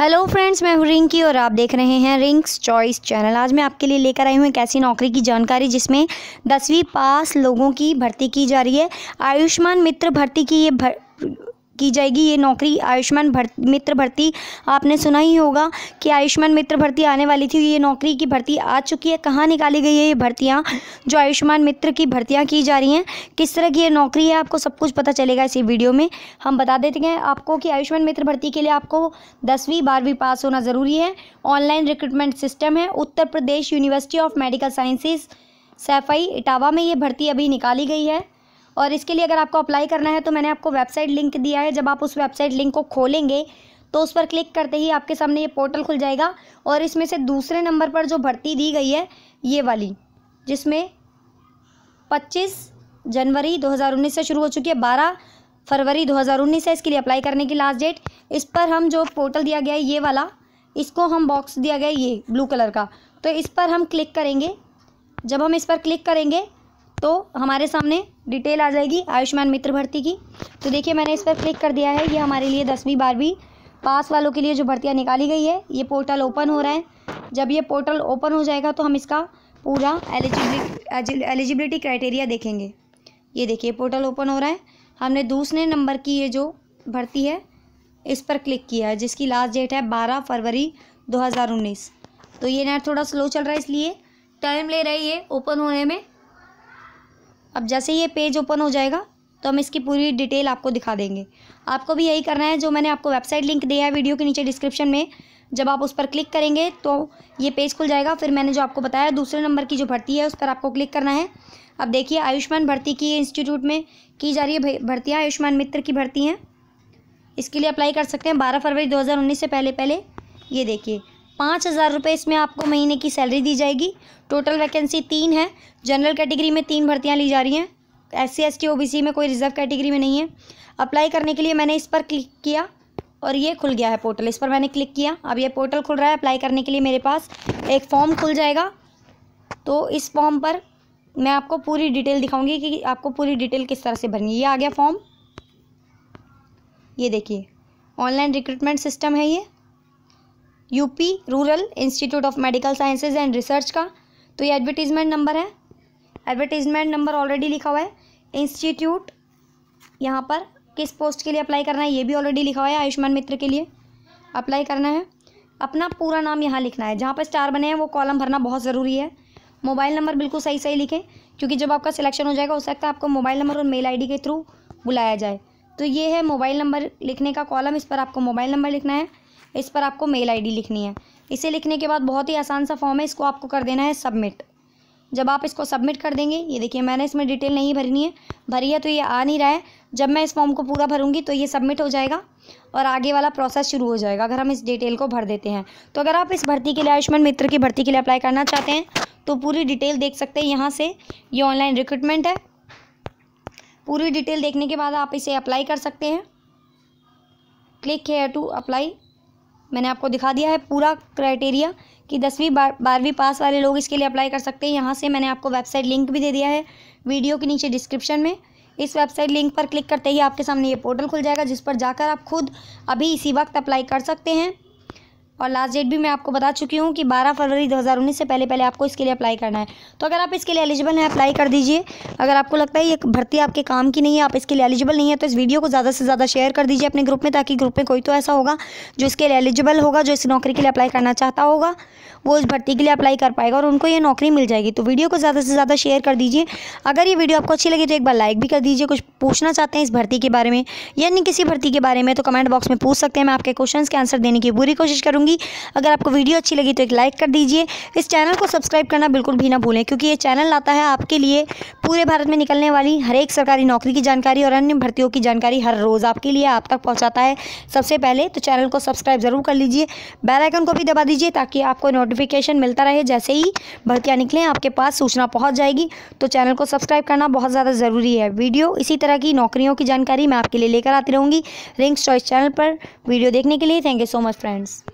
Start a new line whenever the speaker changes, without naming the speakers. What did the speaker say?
hello friends मैं हूँ रिंकी और आप देख रहे हैं रिंक्स चॉइस चैनल आज मैं आपके लिए लेकर आई हूँ एक ऐसी नौकरी की जानकारी जिसमें दसवीं पास लोगों की भर्ती की जा रही है आयुष्मान मित्र भर्ती की ये भर की जाएगी ये नौकरी आयुष्मान भर मित्र भर्ती आपने सुना ही होगा कि आयुष्मान मित्र भर्ती आने वाली थी ये नौकरी की भर्ती आ चुकी है कहाँ निकाली गई है ये भर्तियाँ जो आयुष्मान मित्र की भर्तियाँ की जा रही हैं किस तरह की ये नौकरी है आपको सब कुछ पता चलेगा इसी वीडियो में हम बता देते हैं आपको कि आयुष्मान मित्र भर्ती के लिए आपको दसवीं बारहवीं पास होना ज़रूरी है ऑनलाइन रिक्रूटमेंट सिस्टम है Uttar Pradesh university of medical sciences Saifai Etawah में ये भर्ती अभी निकाली गई है और इसके लिए अगर आपको अप्लाई करना है तो मैंने आपको वेबसाइट लिंक दिया है जब आप उस वेबसाइट लिंक को खोलेंगे तो उस पर क्लिक करते ही आपके सामने ये पोर्टल खुल जाएगा और इसमें से दूसरे नंबर पर जो भर्ती दी गई है ये वाली जिसमें 25 जनवरी 2019 से शुरू हो चुकी है 12 फरवरी 2019 से इसके लिए अप्लाई करने की लास्ट डेट इस पर हम जो पोर्टल दिया गया है ये वाला इसको हम बॉक्स दिया गया ये ब्लू कलर का तो इस पर हम क्लिक करेंगे जब हम इस पर क्लिक करेंगे तो हमारे सामने डिटेल आ जाएगी आयुष्मान मित्र भर्ती की तो देखिए मैंने इस पर क्लिक कर दिया है ये हमारे लिए दसवीं बारहवीं पास वालों के लिए जो भर्तियाँ निकाली गई है ये पोर्टल ओपन हो रहा है जब ये पोर्टल ओपन हो जाएगा तो हम इसका पूरा एलिजिबिलिटी एलिजिबिलिटी क्राइटेरिया देखेंगे ये देखिए पोर्टल ओपन हो रहा है हमने दूसरे नंबर की ये जो भर्ती है इस पर क्लिक किया है जिसकी लास्ट डेट है बारह फरवरी दो हज़ार उन्नीस तो ये नेट थोड़ा स्लो चल रहा है इसलिए टाइम ले रही है ओपन होने में अब जैसे ये पेज ओपन हो जाएगा तो हम इसकी पूरी डिटेल आपको दिखा देंगे आपको भी यही करना है जो मैंने आपको वेबसाइट लिंक दिया है वीडियो के नीचे डिस्क्रिप्शन में जब आप उस पर क्लिक करेंगे तो ये पेज खुल जाएगा फिर मैंने जो आपको बताया दूसरे नंबर की जो भर्ती है उस पर आपको क्लिक करना है अब देखिए आयुष्मान भर्ती की इंस्टीट्यूट में की जा रही है भर्तियाँ आयुष्मान मित्र की भर्ती हैं इसके लिए अप्लाई कर सकते हैं बारह फरवरी दो से पहले पहले ये देखिए पाँच हज़ार रुपये इसमें आपको महीने की सैलरी दी जाएगी टोटल वैकेंसी तीन है जनरल कैटेगरी में तीन भर्तियाँ ली जा रही हैं S C S T O B C में कोई रिजर्व कैटेगरी में नहीं है अप्लाई करने के लिए मैंने इस पर क्लिक किया और ये खुल गया है पोर्टल इस पर मैंने क्लिक किया अब ये पोर्टल खुल रहा है अप्लाई करने के लिए मेरे पास एक फॉर्म खुल जाएगा तो इस फॉर्म पर मैं आपको पूरी डिटेल दिखाऊंगी कि आपको पूरी डिटेल किस तरह से भरनी है ये आ गया फॉर्म ये देखिए ऑनलाइन रिक्रूटमेंट सिस्टम है ये UP rural institute of medical sciences and research का तो ये एडवर्टीजमेंट नंबर है एडवर्टीजमेंट नंबर ऑलरेडी लिखा हुआ है इंस्टीट्यूट यहाँ पर किस पोस्ट के लिए अप्लाई करना है ये भी ऑलरेडी लिखा हुआ है आयुष्मान मित्र के लिए अप्लाई करना है अपना पूरा नाम यहाँ लिखना है जहाँ पर स्टार बने हैं वो कॉलम भरना बहुत ज़रूरी है मोबाइल नंबर बिल्कुल सही सही लिखें क्योंकि जब आपका सिलेक्शन हो जाएगा हो सकता है आपको मोबाइल नंबर और मेल आईडी के थ्रू बुलाया जाए तो ये है मोबाइल नंबर लिखने का कॉलम इस पर आपको मोबाइल नंबर लिखना है इस पर आपको मेल आईडी लिखनी है इसे लिखने के बाद बहुत ही आसान सा फॉर्म है इसको आपको कर देना है सबमिट जब आप इसको सबमिट कर देंगे ये देखिए मैंने इसमें डिटेल नहीं भरनी है भरी है तो ये आ नहीं रहा है जब मैं इस फॉर्म को पूरा भरूंगी तो ये सबमिट हो जाएगा और आगे वाला प्रोसेस शुरू हो जाएगा अगर हम इस डिटेल को भर देते हैं तो अगर आप इस भर्ती के लिए आयुष्मान मित्र की भर्ती के लिए अप्लाई करना चाहते हैं तो पूरी डिटेल देख सकते हैं यहाँ से ये ऑनलाइन रिक्रूटमेंट है पूरी डिटेल देखने के बाद आप इसे अप्लाई कर सकते हैं क्लिक हेयर टू अप्लाई मैंने आपको दिखा दिया है पूरा क्राइटेरिया कि दसवीं बार बारहवीं पास वाले लोग इसके लिए अप्लाई कर सकते हैं यहाँ से मैंने आपको वेबसाइट लिंक भी दे दिया है वीडियो के नीचे डिस्क्रिप्शन में इस वेबसाइट लिंक पर क्लिक करते ही आपके सामने ये पोर्टल खुल जाएगा जिस पर जाकर आप खुद अभी इसी वक्त अप्लाई कर सकते हैं और लास्ट डेट भी मैं आपको बता चुकी हूँ कि 12 फरवरी 2019 से पहले पहले आपको इसके लिए अप्लाई करना है तो अगर आप इसके लिए एलिजिबल हैं अप्लाई कर दीजिए अगर आपको लगता है ये भर्ती आपके काम की नहीं है आप इसके लिए एलिजिबल नहीं है तो इस वीडियो को ज़्यादा से ज़्यादा शेयर कर दीजिए अपने ग्रुप में ताकि ग्रुप में कोई तो ऐसा होगा जो इसके लिए एलिजिबल होगा जो इस नौकरी के लिए अप्लाई करना चाहता होगा वो इस भर्ती के लिए अप्लाई कर पाएगा और उनको ये नौकरी मिल जाएगी तो वीडियो को ज़्यादा से ज़्यादा शेयर कर दीजिए अगर ये वीडियो आपको अच्छी लगी तो एक बार लाइक भी कर दीजिए कुछ पूछना चाहते हैं इस भर्ती के बारे में या किसी भर्ती के बारे में तो कमेंट बॉक्स में पूछ सकते हैं मैं आपके क्वेश्चन के आंसर देने की पूरी कोशिश करूँगी करूँगी अगर आपको वीडियो अच्छी लगी तो एक लाइक कर दीजिए इस चैनल को सब्सक्राइब करना बिल्कुल भी ना भूलें क्योंकि ये चैनल आता है आपके लिए पूरे भारत में निकलने वाली हर एक सरकारी नौकरी की जानकारी और अन्य भर्तियों की जानकारी हर रोज़ आपके लिए आप तक पहुँचाता है सबसे पहले तो चैनल को सब्सक्राइब ज़रूर कर लीजिए बेलाइकन को भी दबा दीजिए ताकि आपको नोटिफिकेशन मिलता रहे जैसे ही भर्तियाँ निकलें आपके पास सूचना पहुँच जाएगी तो चैनल को सब्सक्राइब करना बहुत ज़्यादा ज़रूरी है वीडियो इसी तरह की नौकरियों की जानकारी मैं आपके लिए लेकर आती रहूँगी रिंग्स चॉइस चैनल पर वीडियो देखने के लिए thank you so much friends